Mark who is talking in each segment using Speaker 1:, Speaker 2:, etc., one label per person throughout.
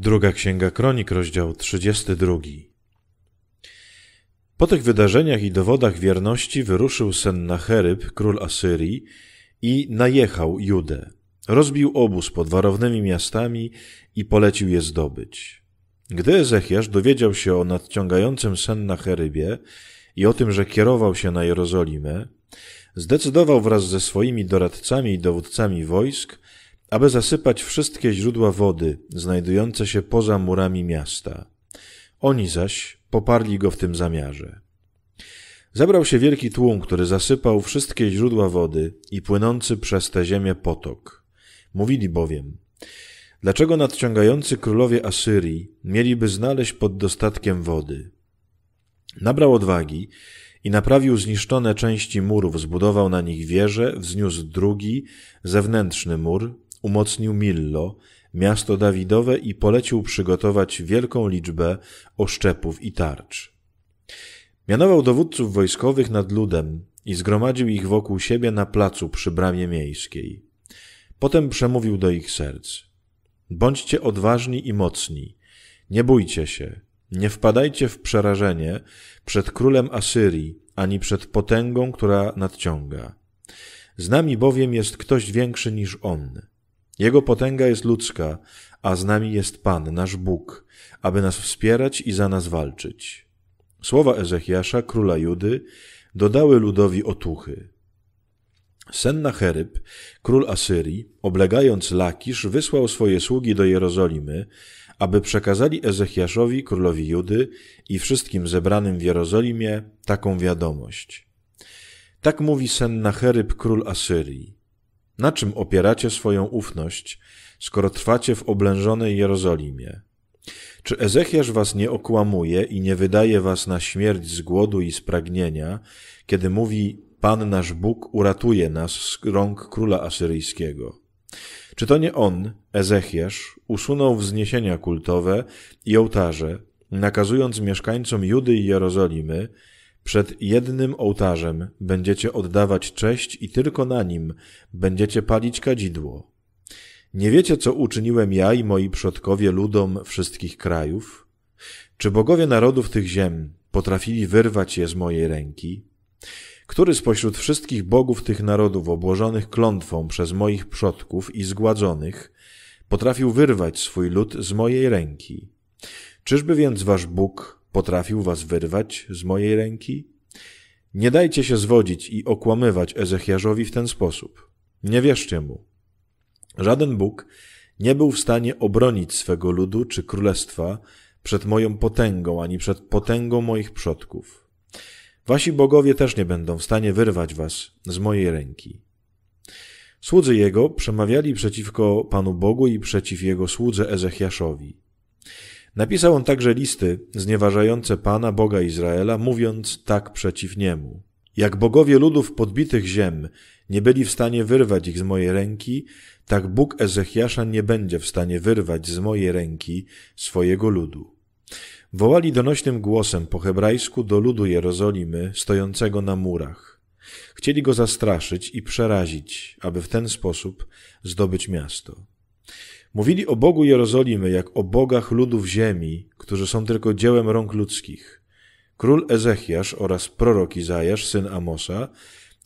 Speaker 1: Druga Księga Kronik, rozdział 32. Po tych wydarzeniach i dowodach wierności wyruszył Sennacheryb, król Asyrii, i najechał Judę. Rozbił obóz pod warownymi miastami i polecił je zdobyć. Gdy Ezechiasz dowiedział się o nadciągającym Sennacherybie i o tym, że kierował się na Jerozolimę, zdecydował wraz ze swoimi doradcami i dowódcami wojsk, aby zasypać wszystkie źródła wody znajdujące się poza murami miasta. Oni zaś poparli go w tym zamiarze. Zebrał się wielki tłum, który zasypał wszystkie źródła wody i płynący przez tę ziemię potok. Mówili bowiem, dlaczego nadciągający królowie Asyrii mieliby znaleźć pod dostatkiem wody? Nabrał odwagi i naprawił zniszczone części murów, zbudował na nich wieże, wzniósł drugi, zewnętrzny mur, umocnił Millo, miasto Dawidowe i polecił przygotować wielką liczbę oszczepów i tarcz. Mianował dowódców wojskowych nad ludem i zgromadził ich wokół siebie na placu przy bramie miejskiej. Potem przemówił do ich serc. Bądźcie odważni i mocni. Nie bójcie się. Nie wpadajcie w przerażenie przed królem Asyrii ani przed potęgą, która nadciąga. Z nami bowiem jest ktoś większy niż on – jego potęga jest ludzka, a z nami jest Pan, nasz Bóg, aby nas wspierać i za nas walczyć. Słowa Ezechiasza, króla Judy, dodały ludowi otuchy. Cheryb, król Asyrii, oblegając Lakisz, wysłał swoje sługi do Jerozolimy, aby przekazali Ezechiaszowi, królowi Judy i wszystkim zebranym w Jerozolimie taką wiadomość. Tak mówi Cheryb, król Asyrii. Na czym opieracie swoją ufność, skoro trwacie w oblężonej Jerozolimie? Czy Ezechiasz was nie okłamuje i nie wydaje was na śmierć z głodu i spragnienia, kiedy mówi Pan nasz Bóg uratuje nas z rąk króla asyryjskiego? Czy to nie on, Ezechiasz, usunął wzniesienia kultowe i ołtarze, nakazując mieszkańcom Judy i Jerozolimy, przed jednym ołtarzem będziecie oddawać cześć i tylko na nim będziecie palić kadzidło. Nie wiecie, co uczyniłem ja i moi przodkowie ludom wszystkich krajów? Czy bogowie narodów tych ziem potrafili wyrwać je z mojej ręki? Który spośród wszystkich bogów tych narodów obłożonych klątwą przez moich przodków i zgładzonych potrafił wyrwać swój lud z mojej ręki? Czyżby więc wasz Bóg Potrafił was wyrwać z mojej ręki? Nie dajcie się zwodzić i okłamywać Ezechiarzowi w ten sposób. Nie wierzcie mu. Żaden Bóg nie był w stanie obronić swego ludu czy królestwa przed moją potęgą ani przed potęgą moich przodków. Wasi bogowie też nie będą w stanie wyrwać was z mojej ręki. Słudzy jego przemawiali przeciwko Panu Bogu i przeciw jego słudze Ezechiaszowi. Napisał on także listy znieważające Pana Boga Izraela, mówiąc tak przeciw niemu. Jak bogowie ludów podbitych ziem nie byli w stanie wyrwać ich z mojej ręki, tak Bóg Ezechiasza nie będzie w stanie wyrwać z mojej ręki swojego ludu. Wołali donośnym głosem po hebrajsku do ludu Jerozolimy stojącego na murach. Chcieli go zastraszyć i przerazić, aby w ten sposób zdobyć miasto. Mówili o Bogu Jerozolimy jak o bogach ludów ziemi, którzy są tylko dziełem rąk ludzkich. Król Ezechiasz oraz prorok Izajasz, syn Amosa,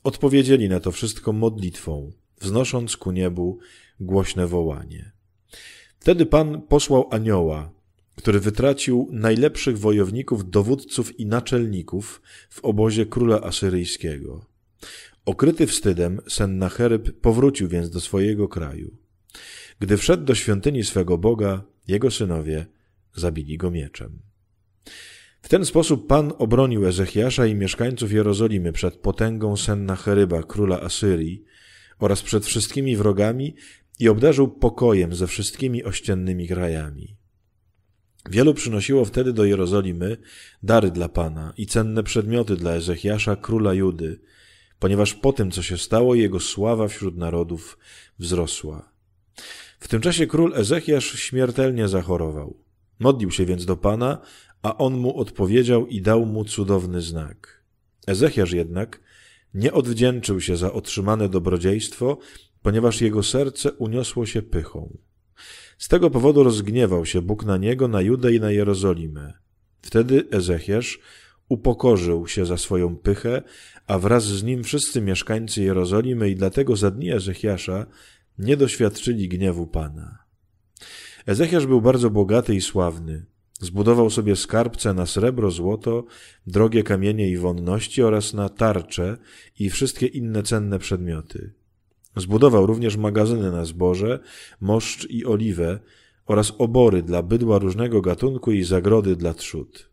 Speaker 1: odpowiedzieli na to wszystko modlitwą, wznosząc ku niebu głośne wołanie. Wtedy Pan posłał anioła, który wytracił najlepszych wojowników, dowódców i naczelników w obozie króla asyryjskiego. Okryty wstydem, Sennacheryb powrócił więc do swojego kraju. Gdy wszedł do świątyni swego Boga, jego synowie zabili go mieczem. W ten sposób Pan obronił Ezechiasza i mieszkańców Jerozolimy przed potęgą Senna Cheryba króla Asyrii, oraz przed wszystkimi wrogami i obdarzył pokojem ze wszystkimi ościennymi krajami. Wielu przynosiło wtedy do Jerozolimy dary dla Pana i cenne przedmioty dla Ezechiasza, króla Judy, ponieważ po tym, co się stało, jego sława wśród narodów wzrosła. W tym czasie król Ezechiasz śmiertelnie zachorował. Modlił się więc do Pana, a on mu odpowiedział i dał mu cudowny znak. Ezechiasz jednak nie odwdzięczył się za otrzymane dobrodziejstwo, ponieważ jego serce uniosło się pychą. Z tego powodu rozgniewał się Bóg na niego, na Judę i na Jerozolimę. Wtedy Ezechiasz upokorzył się za swoją pychę, a wraz z nim wszyscy mieszkańcy Jerozolimy i dlatego za dni Ezechiasza nie doświadczyli gniewu Pana. Ezechiasz był bardzo bogaty i sławny. Zbudował sobie skarbce na srebro, złoto, drogie kamienie i wonności oraz na tarcze i wszystkie inne cenne przedmioty. Zbudował również magazyny na zboże, moszcz i oliwę oraz obory dla bydła różnego gatunku i zagrody dla trzód.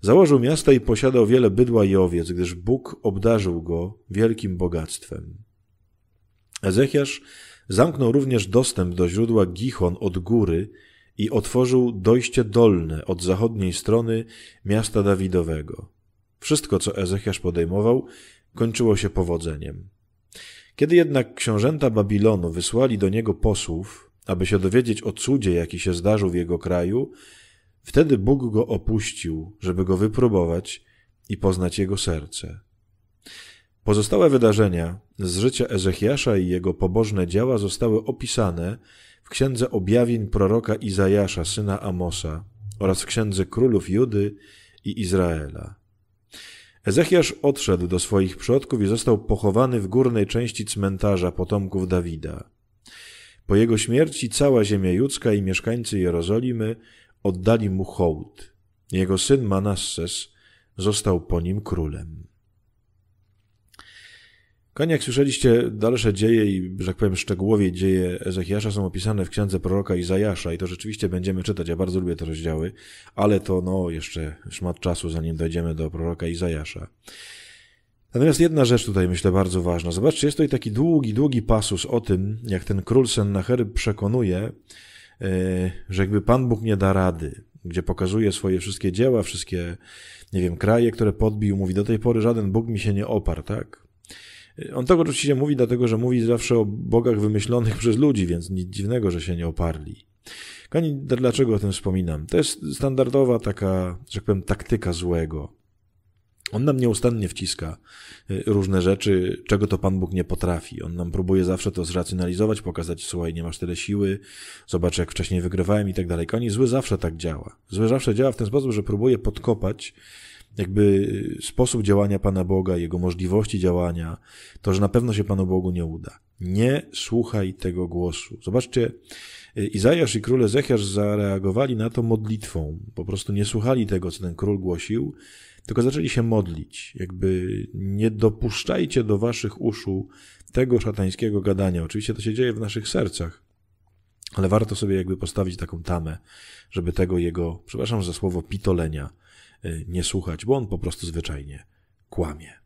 Speaker 1: Założył miasta i posiadał wiele bydła i owiec, gdyż Bóg obdarzył go wielkim bogactwem. Ezechiasz zamknął również dostęp do źródła Gichon od góry i otworzył dojście dolne od zachodniej strony miasta Dawidowego. Wszystko, co Ezechiasz podejmował, kończyło się powodzeniem. Kiedy jednak książęta Babilonu wysłali do niego posłów, aby się dowiedzieć o cudzie, jaki się zdarzył w jego kraju, wtedy Bóg go opuścił, żeby go wypróbować i poznać jego serce. Pozostałe wydarzenia z życia Ezechiasza i jego pobożne dzieła zostały opisane w księdze objawień proroka Izajasza, syna Amosa, oraz w księdze królów Judy i Izraela. Ezechiasz odszedł do swoich przodków i został pochowany w górnej części cmentarza potomków Dawida. Po jego śmierci cała ziemia judzka i mieszkańcy Jerozolimy oddali mu hołd. Jego syn Manasses został po nim królem. Konie, jak słyszeliście, dalsze dzieje i, że tak powiem, szczegółowie dzieje Ezechiasza są opisane w księdze proroka Izajasza i to rzeczywiście będziemy czytać. Ja bardzo lubię te rozdziały, ale to no jeszcze szmat czasu, zanim dojdziemy do proroka Izajasza. Natomiast jedna rzecz tutaj myślę bardzo ważna. Zobaczcie, jest tutaj taki długi, długi pasus o tym, jak ten król Sennacheryb przekonuje, e, że jakby Pan Bóg nie da rady, gdzie pokazuje swoje wszystkie dzieła, wszystkie, nie wiem, kraje, które podbił, mówi do tej pory żaden Bóg mi się nie oparł, tak? Y, on tego tak oczywiście mówi, dlatego że mówi zawsze o bogach wymyślonych przez ludzi, więc nic dziwnego, że się nie oparli. Kani, dlaczego o tym wspominam? To jest standardowa taka, że tak powiem, taktyka złego. On nam nieustannie wciska y, różne rzeczy, czego to Pan Bóg nie potrafi. On nam próbuje zawsze to zracjonalizować, pokazać, słuchaj, nie masz tyle siły, zobacz, jak wcześniej wygrywałem i tak dalej. Koni, zły zawsze tak działa. Zły zawsze działa w ten sposób, że próbuje podkopać jakby y, sposób działania Pana Boga, jego możliwości działania, to, że na pewno się Panu Bogu nie uda. Nie słuchaj tego głosu. Zobaczcie, y, Izajasz i król Ezechiasz zareagowali na to modlitwą. Po prostu nie słuchali tego, co ten król głosił, tylko zaczęli się modlić. Jakby nie dopuszczajcie do waszych uszu tego szatańskiego gadania. Oczywiście to się dzieje w naszych sercach, ale warto sobie jakby postawić taką tamę, żeby tego jego, przepraszam za słowo, pitolenia, Y, nie słuchać, bo on po prostu zwyczajnie kłamie.